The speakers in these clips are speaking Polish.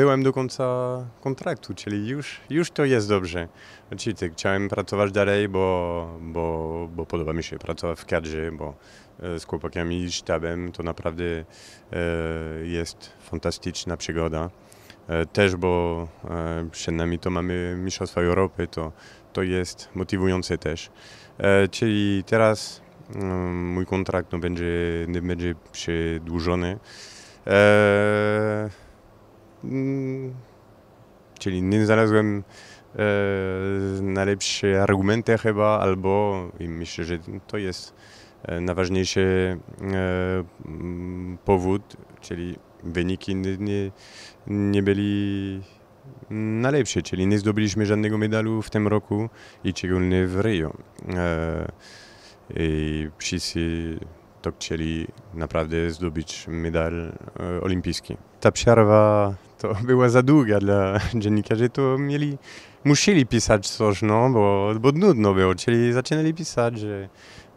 byłem do końca kontraktu, czyli już, już to jest dobrze. Znaczy, chciałem pracować dalej, bo, bo, bo podoba mi się pracować w kadrze, bo e, z chłopakami i sztabem to naprawdę e, jest fantastyczna przygoda. E, też, bo przed nami to mamy Mistrzostwa Europy, to, to jest motywujące też. Czyli teraz mm, mój kontrakt no, będzie, będzie przedłużony. czyli nie znalazłem e, najlepsze argumenty chyba, albo i myślę, że to jest e, najważniejszy e, powód, czyli wyniki nie, nie, nie byli najlepsze, czyli nie zdobyliśmy żadnego medalu w tym roku i szczególnie w Rio. E, I wszyscy to chcieli naprawdę zdobyć medal olimpijski. Ta przerwa to była za długa dla dziennikarzy, to mieli, musieli pisać coś, no, bo, bo nudno było, czyli zaczynali pisać, że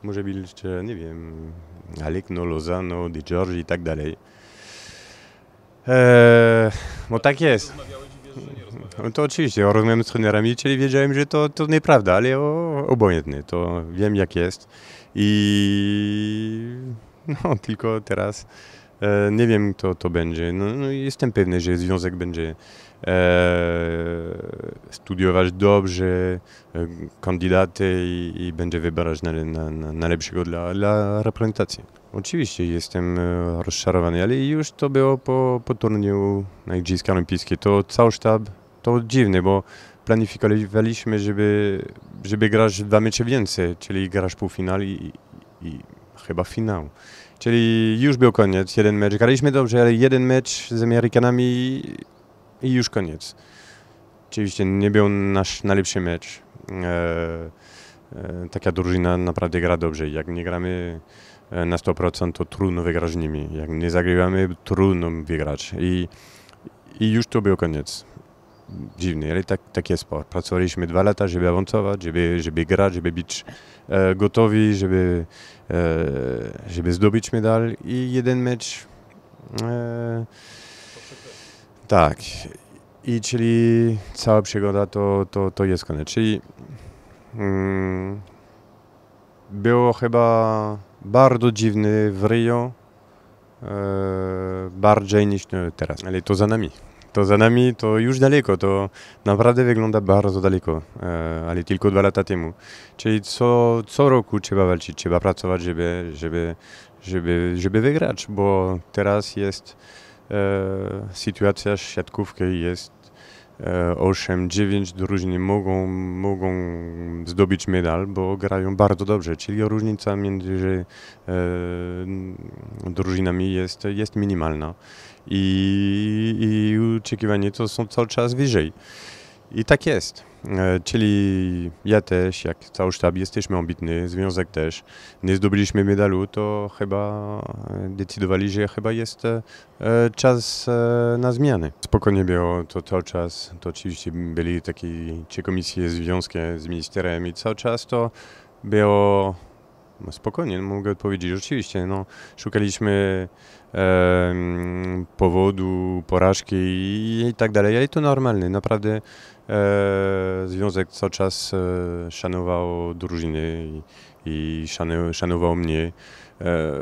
może być, nie wiem, Alekno, Lozano, Di Giorgi i tak dalej. Eee, bo no tak jest. No to oczywiście, rozmawiam z trenerami, czyli wiedziałem, że to, to nieprawda, ale o, obojętnie, to wiem jak jest. I no, tylko teraz E, nie wiem kto to będzie. No, no jestem pewny, że związek będzie e, studiować dobrze e, kandydaty i, i będzie wybierać najlepszego dla, dla reprezentacji. Oczywiście jestem rozczarowany, ale już to było po, po turnieju na Igrzyskach Olimpijskich. To cały sztab, to dziwne, bo planifikowaliśmy, żeby, żeby grać dwa mecze więcej, czyli grać półfinał i, i, i chyba finał. Czyli już był koniec, jeden mecz. Graliśmy dobrze, ale jeden mecz z Amerykanami i już koniec. Oczywiście nie był nasz najlepszy mecz. E, e, taka drużyna naprawdę gra dobrze. Jak nie gramy e, na 100%, to trudno wygrać z nimi. Jak nie zagrywamy, trudno wygrać. I, i już to był koniec dziwny, ale tak, tak jest sport. Pracowaliśmy dwa lata, żeby awansować, żeby, żeby grać, żeby być e, gotowi, żeby, e, żeby zdobyć medal i jeden mecz. E, tak. I czyli cała przygoda to, to, to jest koniec. Czyli mm, było chyba bardzo dziwny w Rio, e, bardziej niż no, teraz, ale to za nami to za nami to już daleko, to naprawdę wygląda bardzo daleko, e, ale tylko dwa lata temu. Czyli co, co roku trzeba walczyć, trzeba pracować, żeby, żeby, żeby, żeby wygrać, bo teraz jest e, sytuacja siatkówki jest e, 8-9 drużyny mogą, mogą zdobyć medal, bo grają bardzo dobrze, czyli różnica między e, drużynami jest, jest minimalna i, i oczekiwania to są cały czas wyżej. I tak jest. E, czyli ja też, jak cały sztab, jesteśmy ambitni, związek też. Nie zdobyliśmy medalu, to chyba e, decydowali, że chyba jest e, czas na zmiany. Spokojnie było to cały czas. To oczywiście byli takie czy komisje związkie z ministerem i cały czas to było no, spokojnie, no, mogę odpowiedzieć. Oczywiście, no, szukaliśmy e, powodu, porażki i, i tak dalej, ale to normalne. Naprawdę e, związek co czas e, szanował drużynę i, i szanu, szanował mnie. E,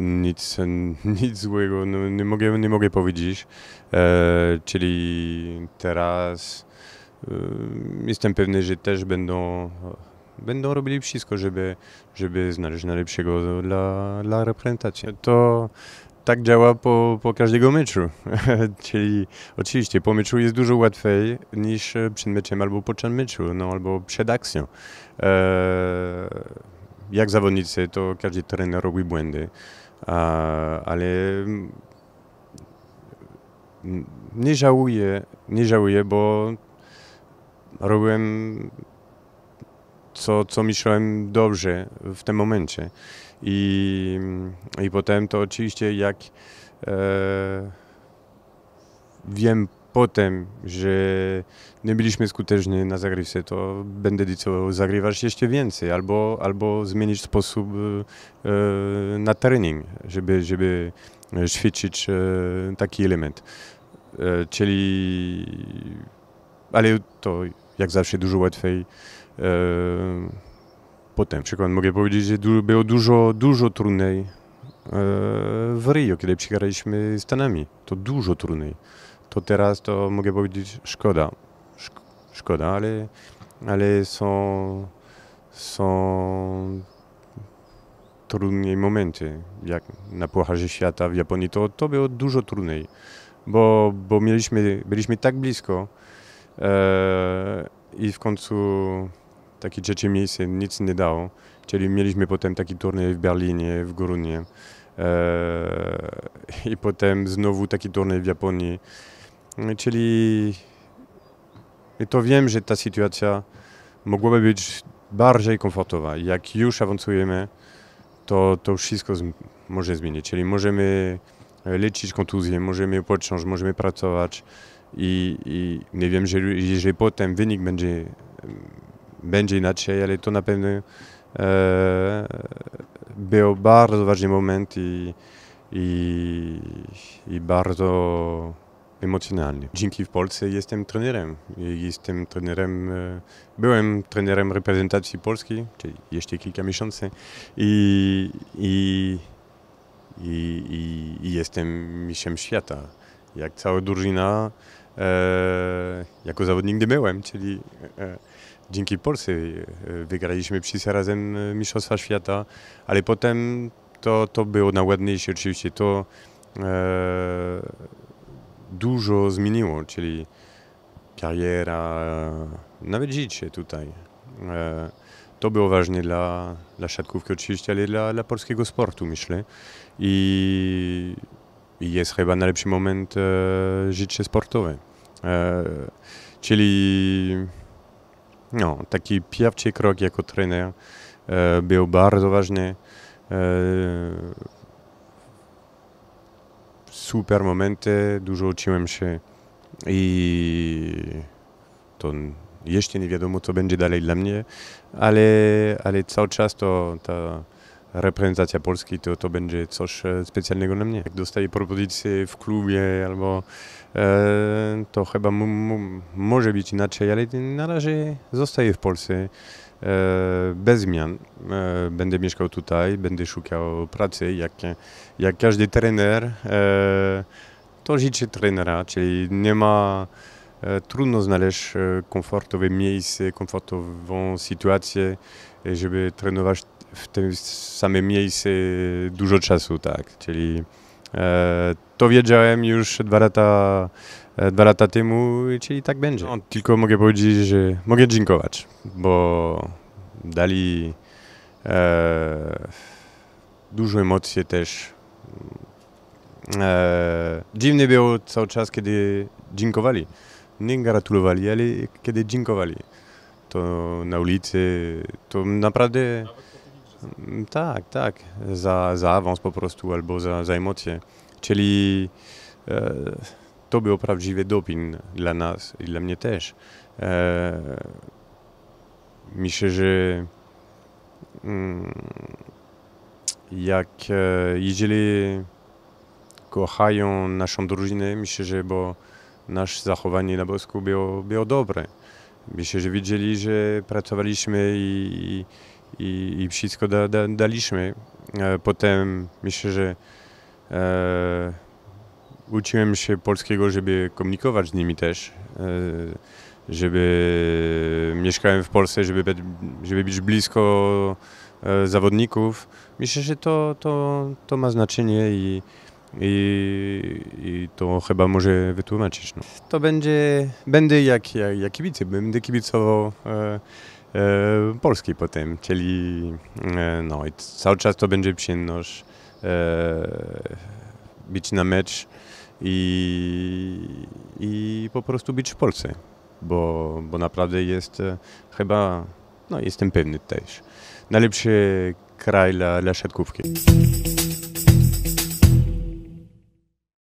nic, nic złego no, nie, mogę, nie mogę powiedzieć. E, czyli teraz e, jestem pewny, że też będą będą robili wszystko, żeby, żeby znaleźć najlepszego dla, dla reprezentacji. To tak działa po, po każdego meczu. Czyli oczywiście po meczu jest dużo łatwiej niż przed meczem albo podczas meczu, no, albo przed akcją. E, jak zawodnicy, to każdy trener robi błędy, A, ale nie żałuję, nie żałuję, bo robiłem co, co myślałem dobrze w tym momencie. I, i potem to oczywiście jak e, wiem potem, że nie byliśmy skuteczni na zagrywce, to będę decydował zagrywać jeszcze więcej albo, albo zmienić sposób e, na trening, żeby, żeby ćwiczyć e, taki element. E, czyli, ale to jak zawsze dużo łatwiej E, potem przykład mogę powiedzieć, że było dużo, dużo trudniej e, w Rio, kiedy przyjechaliśmy Stanami. To dużo trudniej. To teraz to mogę powiedzieć szkoda. Szkoda, ale, ale są, są trudniej momenty. Jak na Pucharze Świata w Japonii to, to było dużo trudniej, bo, bo mieliśmy, byliśmy tak blisko e, i w końcu takie trzecie miejsce nic nie dało. Czyli mieliśmy potem taki turniej w Berlinie, w Grudniu e, i potem znowu taki turniej w Japonii. Czyli I to wiem, że ta sytuacja mogłaby być bardziej komfortowa. Jak już awansujemy, to, to wszystko z, może zmienić. Czyli możemy leczyć kontuzję, możemy podciąć, możemy pracować i, i nie wiem, że, jeżeli potem wynik będzie będzie inaczej, ale to na pewno e, był bardzo ważny moment i, i, i bardzo emocjonalny. Dzięki w Polsce jestem trenerem. Jestem trenerem, e, byłem trenerem reprezentacji Polski jeszcze kilka miesięcy i, i, i, i jestem mistrzem świata. Jak cała drużyna, e, jako zawodnik nie byłem, czyli e, dzięki Polsce e, wygraliśmy wszyscy razem e, Mistrzostwa Świata, ale potem to, to było najładniejsze oczywiście, to e, dużo zmieniło, czyli kariera, nawet życie tutaj. E, to było ważne dla, dla siatkówki oczywiście, ale dla, dla polskiego sportu myślę. I, i jest chyba najlepszy moment e, życie sportowe. E, czyli no, taki pierwszy krok jako trener był bardzo ważny. E, super momenty, dużo uczyłem się i to jeszcze nie wiadomo, co będzie dalej dla mnie, ale, ale cały czas to reprezentacja Polski, to, to będzie coś e, specjalnego dla mnie. Jak dostaję propozycję w klubie albo e, to chyba może być inaczej, ale na razie zostaję w Polsce e, bez zmian. E, będę mieszkał tutaj, będę szukał pracy, jak, jak każdy trener. E, to życie trenera, czyli nie ma e, trudno znaleźć komfortowe miejsce, komfortową sytuację, żeby trenować w tym samym miejscu dużo czasu, tak, czyli e, to wiedziałem już dwa lata, e, dwa lata temu, czyli tak będzie. No, tylko mogę powiedzieć, że mogę dziękować, bo dali e, dużo emocji też. E, dziwne było cały czas, kiedy dziękowali. Nie gratulowali, ale kiedy dziękowali. To na ulicy, to naprawdę... Mm, tak, tak. Za, za awans po prostu albo za, za emocje. Czyli e, to był prawdziwy doping dla nas i dla mnie też. E, myślę, że mm, jak e, jeżeli kochają naszą drużynę, myślę, że bo nasze zachowanie na bosku było, było dobre. Myślę, że widzieli, że pracowaliśmy i, i i, i wszystko da, da, daliśmy. E, potem myślę, że e, uczyłem się polskiego, żeby komunikować z nimi też, e, żeby mieszkałem w Polsce, żeby, żeby być blisko e, zawodników. Myślę, że to, to, to ma znaczenie i, i, i, to chyba może wytłumaczyć. No. To będzie, będę jak, jak, jak będę kibicował e, E, polskiej potem, czyli e, no, cały czas to będzie przyjemność e, być na mecz i, i po prostu być w Polsce, bo, bo naprawdę jest chyba, no jestem pewny też, najlepszy kraj dla, dla siatkówki.